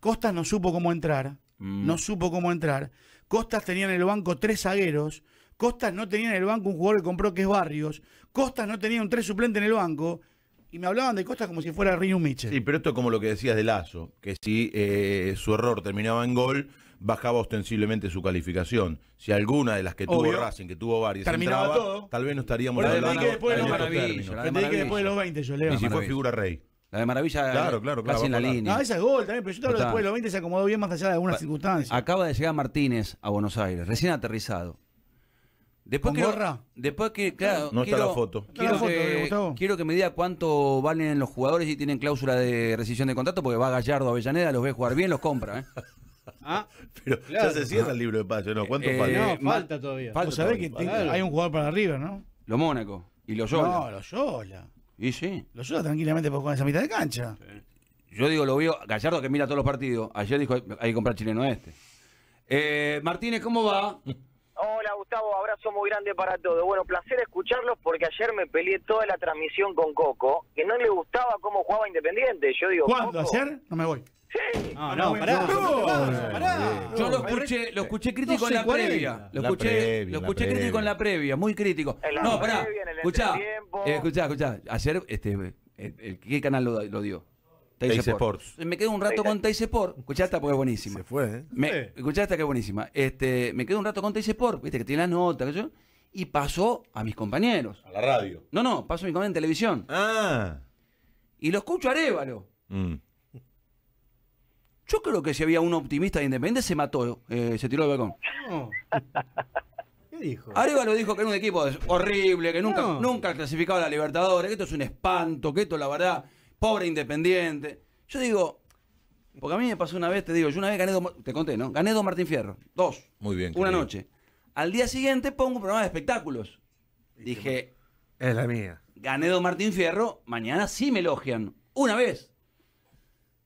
Costas no supo cómo entrar, mm. no supo cómo entrar. Costas tenía en el banco tres zagueros. Costas no tenía en el banco un jugador que compró que es Barrios. Costas no tenía un tres suplente en el banco y me hablaban de cosas como si fuera Rino Mitchell. Sí, pero esto es como lo que decías de Lazo, que si eh, su error terminaba en gol, bajaba ostensiblemente su calificación. Si alguna de las que tuvo Racing, que tuvo varias, Terminaba tal vez no estaríamos hablando de La de después de los 20 yo leo. Y si fue figura rey. La de Maravilla Claro, claro, claro, casi en la No, esa es gol también, pero yo te hablo después de los 20 se acomodó bien más allá de algunas circunstancias. Acaba de llegar Martínez a Buenos Aires, recién aterrizado. Después Después que, claro. No está la foto. Quiero, que, me diga cuánto valen los jugadores y tienen cláusula de rescisión de contrato, porque va Gallardo a Avellaneda, los ve jugar bien, los compra, ¿eh? *laughs* ¿Ah? Pero ya se cierra el libro de Pacho, ¿no? ¿Cuánto eh, falta? No, eh, falta todavía. Falta hay un jugador para arriba, ¿no? Lo Mónaco. Y los Yola. No, lo Yola. Y sí. los Yola tranquilamente con esa mitad de cancha. Yo digo, lo veo, Gallardo que mira todos los partidos. Ayer dijo, hay que comprar chileno este. Eh, Martínez, ¿cómo va? *laughs* Hola Gustavo, abrazo muy grande para todos. Bueno, placer escucharlos porque ayer me peleé toda la transmisión con Coco, que no le gustaba cómo jugaba Independiente. Yo digo, ¿cuándo? ¿Ayer? No me voy. Sí. No, ah, no, pará. No, Yo lo escuché, lo escuché crítico en la previa. Lo escuché, lo escuché crítico en la previa, muy crítico. No, pará. Escuchá, eh, escuchá, escuchá. Ayer, este, ¿qué canal lo, lo dio? Sports. Me quedé un rato eh, con eh, Teis Sports Escuchaste porque es buenísima. Se fue, ¿eh? Me, escuchaste que es buenísima. Este, me quedé un rato con Teis Sports viste que tiene la nota, Y pasó a mis compañeros. A la radio. No, no, pasó a mi compañero en televisión. Ah. Y lo escucho a Arevalo. Mm. Yo creo que si había un optimista Independiente se mató, eh, se tiró del balcón. *laughs* ¿Qué dijo? Arevalo dijo que era un equipo horrible, que nunca, nunca ha clasificado a la Libertadores, que esto es un espanto, que esto la verdad pobre Independiente. Yo digo, porque a mí me pasó una vez, te digo, yo una vez gané dos, te conté, ¿no? Gané dos Martín Fierro, dos. Muy bien. Una noche. Al día siguiente pongo un programa de espectáculos. Dije, es la mía. Gané dos Martín Fierro, mañana sí me elogian. Una vez.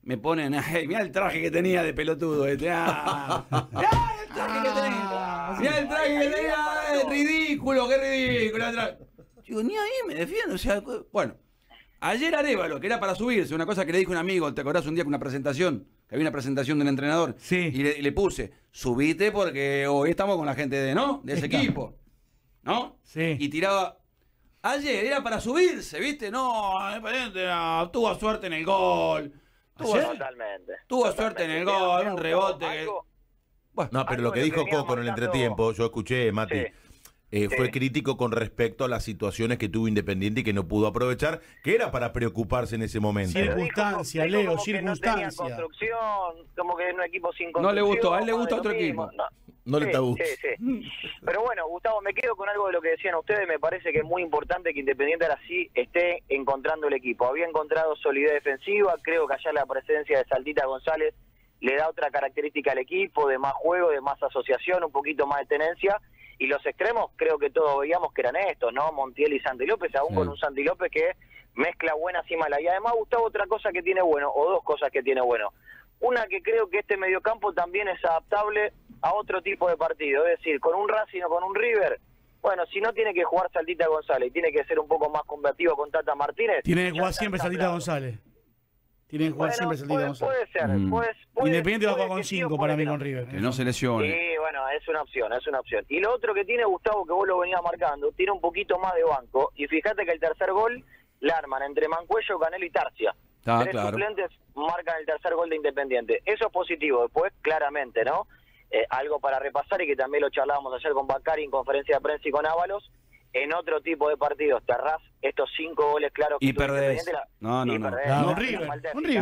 Me ponen, *laughs* ay, mirá el traje que tenía de pelotudo este. Ah. *laughs* mirá el traje que tenía. Mirá el traje que tenía. Ah. ridículo, qué ridículo. ni ahí me defiendo. O sea, bueno. Ayer Arevalo, que era para subirse, una cosa que le dijo un amigo, ¿te acordás un día con una presentación? Que había una presentación del entrenador. Sí. Y le, puse, subite porque hoy estamos con la gente de, ¿no? De ese equipo. ¿No? Sí. Y tiraba. Ayer era para subirse, ¿viste? No, tuvo suerte en el gol. Tuvo, Totalmente. Tuvo suerte en el gol, un rebote. no, pero lo que dijo Coco en el entretiempo, yo escuché, Mati, eh, fue crítico con respecto a las situaciones que tuvo Independiente y que no pudo aprovechar, que era para preocuparse en ese momento. Circunstancia, Leo, circunstancia. construcción, como que en un equipo sin construcción. No le gustó, a él le gusta otro equipo. No, le está gustando. Pero bueno, Gustavo, me quedo con algo de lo que decían ustedes. Me parece que es muy importante que Independiente ahora sí esté encontrando el equipo. Había encontrado solidez defensiva, creo que allá la presencia de Saltita González le da otra característica al equipo, de más juego, de más asociación, un poquito más de tenencia y los extremos creo que todos veíamos que eran estos, ¿no? Montiel y Santi López, aún con un Santi López que mezcla buenas y malas. Y además, Gustavo, otra cosa que tiene bueno, o dos cosas que tiene bueno. Una que creo que este mediocampo también es adaptable a otro tipo de partido, es decir, con un Racing o con un River. Bueno, si no tiene que jugar Saldita González, tiene que ser un poco más combativo con Tata Martínez. Tiene que jugar siempre Saltita González. Tienen que jugar siempre puede, puede ser, mm. puede, Independiente va con 5 para mí con River. Que no se lesione. Sí, bueno, es una opción, es una opción. Y lo otro que tiene Gustavo, que vos lo venías marcando, tiene un poquito más de banco. Y fíjate que el tercer gol la arman entre Mancuello, Canelo y Tarcia. Ah, Tres suplentes marcan el tercer gol de Independiente. Eso es positivo, después, claramente, ¿no? Eh, algo para repasar y que también lo charlábamos ayer con Bacari en conferencia de prensa y con Ábalos en otro tipo de partidos terras estos cinco goles claros que y perdés. no, no, no.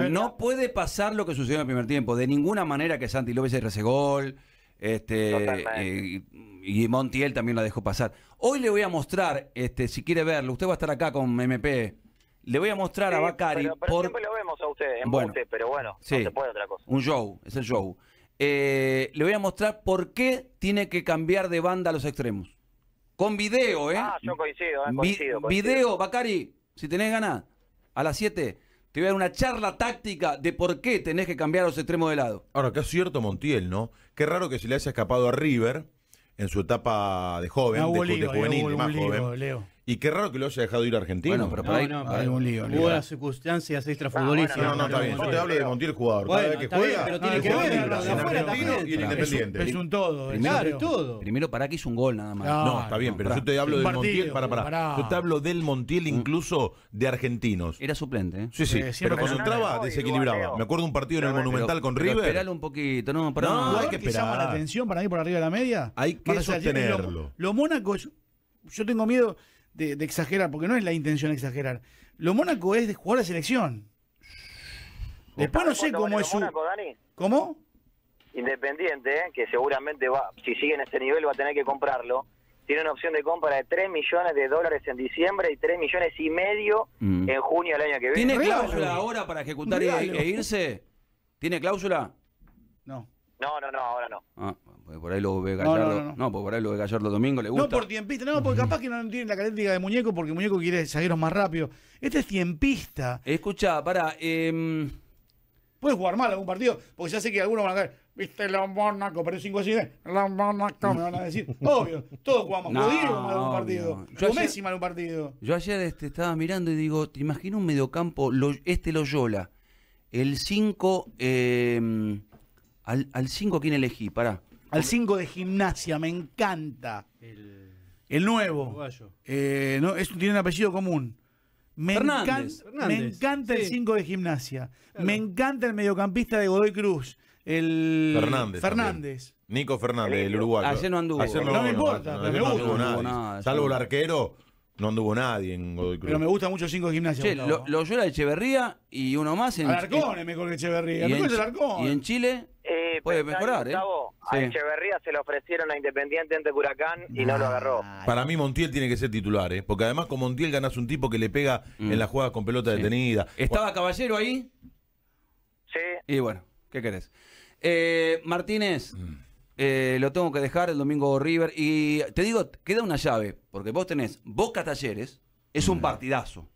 no, puede pasar lo que sucedió en el primer tiempo. De ninguna manera que Santi López se gol. Este, y Montiel también la dejó pasar. Hoy le voy a mostrar, este, si quiere verlo, usted va a estar acá con MP. Le voy a mostrar a Bacari. por... lo vemos a usted, en bueno, pero bueno, se puede otra cosa. Un show, es el show. Eh, le voy a mostrar por qué tiene que cambiar de banda a los extremos. Con video, ¿eh? Ah, yo coincido, eh, coincido, coincido. Video, Bacari, si tenés ganas, a las 7 te voy a dar una charla táctica de por qué tenés que cambiar los extremos de lado. Ahora, que es cierto Montiel, ¿no? Qué raro que se le haya escapado a River en su etapa de joven, de, de, juvenil, más joven. Leo. Y qué raro que lo haya dejado ir a Argentina. Bueno, pero no, ahí hay un lío. Hubo las circunstancias ah, extrafutbolistas. no, no, está bien. Yo te hablo de Montiel jugador. Cada vez que juega, pero tiene ah, que ver y el independiente. Es un todo. es es todo. Primero, para que hizo un gol nada más. No, está bien, pero yo te hablo del Montiel. Para, para. Yo te hablo del Montiel incluso de argentinos. Era suplente. ¿eh? Sí, sí. Eh, pero concentraba, desequilibraba. Me acuerdo un partido en el Monumental con River. Esperalo un poquito. No, no, hay que esperar. llama la atención para ir por arriba de la media? Hay que sostenerlo. Los Mónaco, yo tengo miedo de, exagerar, porque no es la intención exagerar. Lo Mónaco es de jugar la selección. Después no sé cómo es su. ¿Cómo? Independiente, que seguramente va, si sigue en ese nivel va a tener que comprarlo. Tiene una opción de compra de 3 millones de dólares en diciembre y 3 millones y medio mm. en junio del año que viene. ¿Tiene cláusula ahora para ejecutar e, e irse? ¿Tiene cláusula? No. No, no, no, ahora no. Ah por ahí lo ve Gallardo. No, no, por ahí lo ve Gallardo domingo, le gusta. No por tiempista, no, porque capaz que no tiene la característica de muñeco, porque muñeco quiere salir más rápido. Este es tiempista. Escucha, para. Em, Puedes jugar mal algún partido, porque ya sé que algunos van a caer. Viste la Mónaco, pero 5 así, la Mónaco, me van a decir. *laughs* Obvio, todos jugamos. No, mal algún partido. Yo ayer, Messi mal un partido. Yo ayer este, estaba mirando y digo, te imagino un mediocampo, este Loyola. El 5. Em, al 5, ¿quién elegí? Pará. Al 5 de gimnasia, me encanta. El, el nuevo. Eh, no, es, tiene un apellido común. Me, Fernández, me encanta el 5 de gimnasia. Me encanta el mediocampista de Godoy Cruz. El Fernández. Nico Fernández, el uruguayo. Ayer no anduvo. no, me importa, no, me gusta. Salvo el arquero, no anduvo nadie en Godoy Cruz. Pero me gusta mucho 5 de gimnasia. Che, lo, lo era Echeverría y uno más en Alarcón, es mejor que Echeverría. Y en, es el Arcón. y en Chile. Eh, puede, mejorar. ¿eh? A Echeverría se le ofrecieron a Independiente ante Huracán y no lo agarró. Para mí Montiel tiene que ser titular, ¿eh? porque además con Montiel ganas un tipo que le pega en mm. las jugadas con pelota detenida. ¿Estaba Caballero ahí? Sí. Y bueno, ¿qué querés? Eh, Martínez, mm. eh, lo tengo que dejar el domingo River. Y te digo, queda una llave, porque vos tenés Boca Talleres, es un mm. partidazo.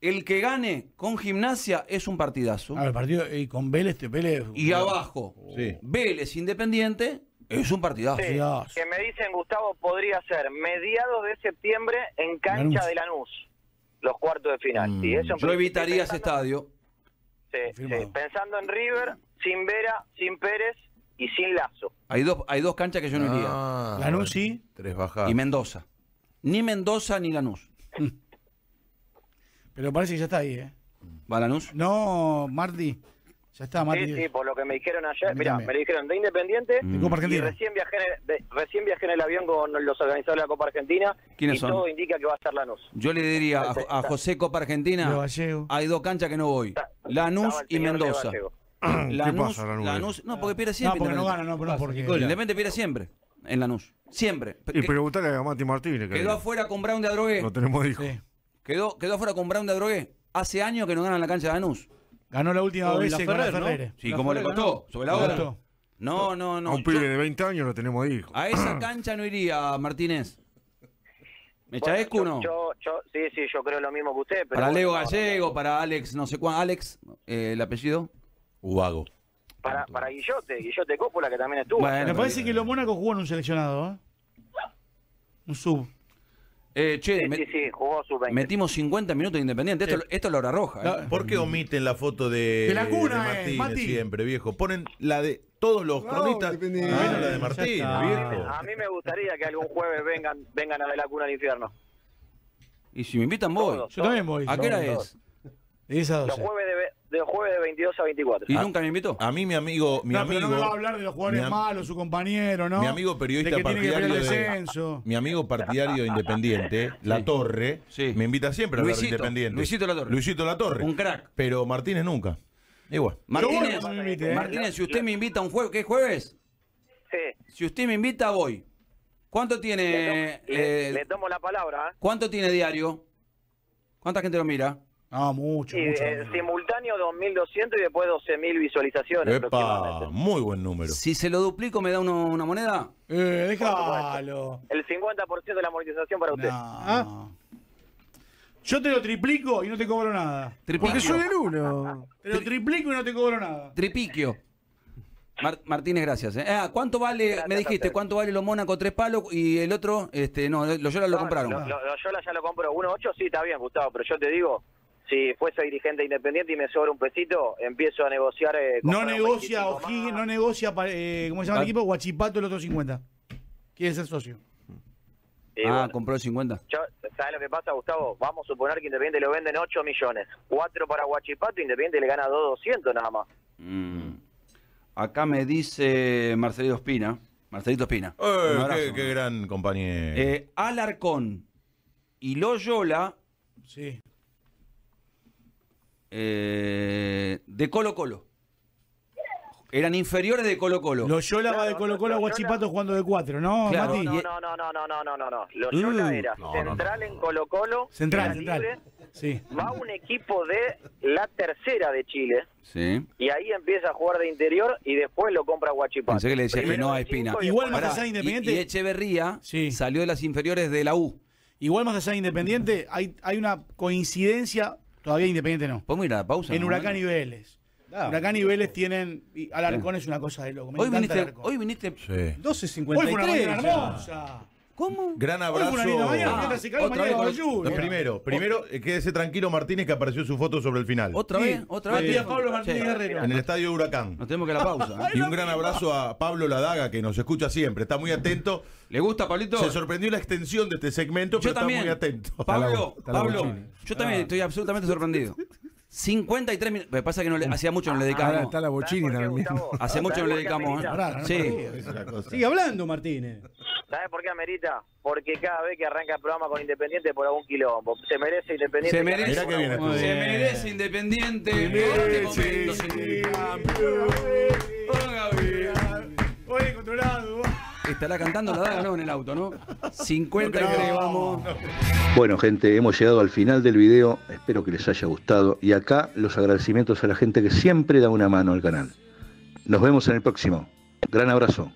El que gane con gimnasia es un partidazo. Ah, partido y con Vélez, te Y abajo, sí. Vélez Independiente es un partidazo. que me dicen, Gustavo, podría ser mediados de septiembre en cancha de Lanús, los cuartos de final. ¿Lo mm, Sí, Yo evitaría ese estadio. Sí, pensando en River, sin Vera, sin Pérez y sin Lazo. Hay dos, hay dos canchas que yo no iría. Lanús sí. Tres Y Mendoza. Ni Mendoza ni Lanús. *laughs* Pero parece que ya está ahí, ¿eh? ¿Va Lanús? No, Marti. Ya está, Marty. Sí, sí, por lo que me dijeron ayer. Mira, me dijeron de Independiente. De Copa Argentina. Y recién viajé, en el, recién viajé en el avión con los organizadores de la Copa Argentina. ¿Quiénes y son? todo indica que va a ser Lanús. Yo le diría a, José Copa Argentina: hay dos canchas que no voy: Lanús y Mendoza. *clears throat* Lanús, pasa, Lanús? Lanús, no, porque pierde siempre. No, porque no gana, no, no porque. Independiente pierde siempre en Lanús. Siempre. Y preguntarle a Mati Martínez. Quedó afuera con Brown de Adrogué. No tenemos dijo. Quedó, quedó afuera con Brown de Drogué. Hace años que no ganan la cancha de Danús. Ganó la última vez con Sí, como le costó? ¿Sobre la hora? No, no, no. A un pibe de 20 años lo tenemos ahí. A esa cancha no iría, Martínez. ¿Me bueno, o no? Yo, yo, sí, sí, yo creo lo mismo que usted. para Leo Gallego, para Alex, no sé cuál. Alex, eh, el apellido. Ubago. Para, para Guillote, Guillote Cópula, que también estuvo. me parece eh, que los Mónaco jugó un seleccionado, ¿eh? Un sub. Eh, che, sí, Metimos 50 minutos de Independiente. Esto, esto es la hora roja. Eh. ¿Por qué mm. omiten la foto de, de la cuna, de eh, Martínez siempre, viejo? Ponen la de todos los cronistas, la de Martínez, A mí me gustaría que algún jueves vengan, vengan a ver la cuna al infierno. Y si me invitan, voy. Yo también voy. ¿A qué hora es? esa Los jueves de, de jueves de 22 a 24. ¿Y nunca me invitó? A mí mi amigo... Mi no, amigo pero no me va a hablar de los jugadores malos, su compañero, ¿no? Mi amigo periodista partidario... De, mi amigo partidario independiente, La Torre, me invita siempre a Luisito, de Independiente. Luisito La Torre. Luisito La Torre. Un crack. Pero Martínez nunca. Igual. Martínez, Martínez, si usted me invita a un jueves, ¿qué jueves? Sí. Si usted me invita, voy. ¿Cuánto tiene... Le tomo, eh, la palabra. ¿eh? ¿Cuánto tiene diario? ¿Cuánta gente lo mira? Ah, mucho, mucho. Eh, simultáneo 2.200 y después 12.000 visualizaciones. Epa, muy buen número. Si se lo duplico, ¿me da una moneda? Eh, déjalo. El 50% de la monetización para usted. Yo te lo triplico y no te cobro nada. Porque soy el uno. *laughs* te lo triplico y no te cobro nada. Tripiquio. Martínez, gracias. ¿eh? Ah, ¿Cuánto vale, me dijiste, cuánto vale los Mónaco tres palos y el otro, este, no, los Yola lo compraron? Los Yola ya lo compró. 1.8 sí, está bien, Gustavo, pero yo te digo, si fuese dirigente independiente y me sobra un pesito, empiezo a negociar. Eh, no negocia no negocia, eh, ¿cómo se llama el ah. equipo? Guachipato el otro 50. es ah, el socio. ah, compró 50. ¿Sabes lo que pasa, Gustavo? Vamos a suponer que Independiente lo venden 8 millones. 4 para Guachipato, Independiente le gana 2.200 nada más. Mm. Acá me dice Marcelito Espina. Marcelito Espina. Eh, qué, qué, gran compañero. Alarcón y Loyola sí. Eh, de Colo Colo. Eran inferiores de Colo Colo. Loyola va de Colo Colo a Guachipato jugando de cuatro, ¿no, Claro. No, no, no, no, no, no, no, no, no. Uh. era central en Colo Colo. Central, central. Sí. Va un equipo de la tercera de Chile Sí. y ahí empieza a jugar de interior y después lo compra Guachipato. le no a Espina. Igual más Independiente- Y, Echeverría salió de las inferiores de la U. Igual más allá Independiente, hay una coincidencia Todavía Independiente no. ¿Podemos ir a la pausa? En Huracán y Vélez. Huracán y Vélez tienen. Alarcón es una cosa de loco. hoy, viniste, hoy viniste. Sí. 12.53. Hoy hermosa. ¿Cómo? Gran abrazo. primero, primero eh, quédese tranquilo Martínez que apareció su foto sobre el final. Otra vez, otra vez. Pablo Martínez Guerrero. En el estadio Huracán. Nos tenemos que la pausa. *laughs* y un gran abrazo a Pablo Ladaga que nos escucha siempre, está muy atento. ¿Le gusta, Pablito? Se sorprendió la extensión de este segmento, yo pero también. está muy atento. Pablo, Pablo, yo también ah. estoy absolutamente sorprendido. 53 minutos. Me pasa que no le, hacía mucho no le dedicamos. Ahora está la bochina *laughs* Hace mucho no le dedicamos. ¿eh? Sí. Sigue hablando, Martínez. ¿Sabes por qué amerita? Porque cada vez que arranca el programa con Independiente por algún quilombo. Se merece Independiente. Se merece, se merece Independiente. Se merece Independiente. Hoy controlado estará cantando la daga, En el auto, ¿no? 53 vamos. Bueno, gente, hemos llegado al final del video. Espero que les haya gustado. Y acá los agradecimientos a la gente que siempre da una mano al canal. Nos vemos en el próximo. Gran abrazo.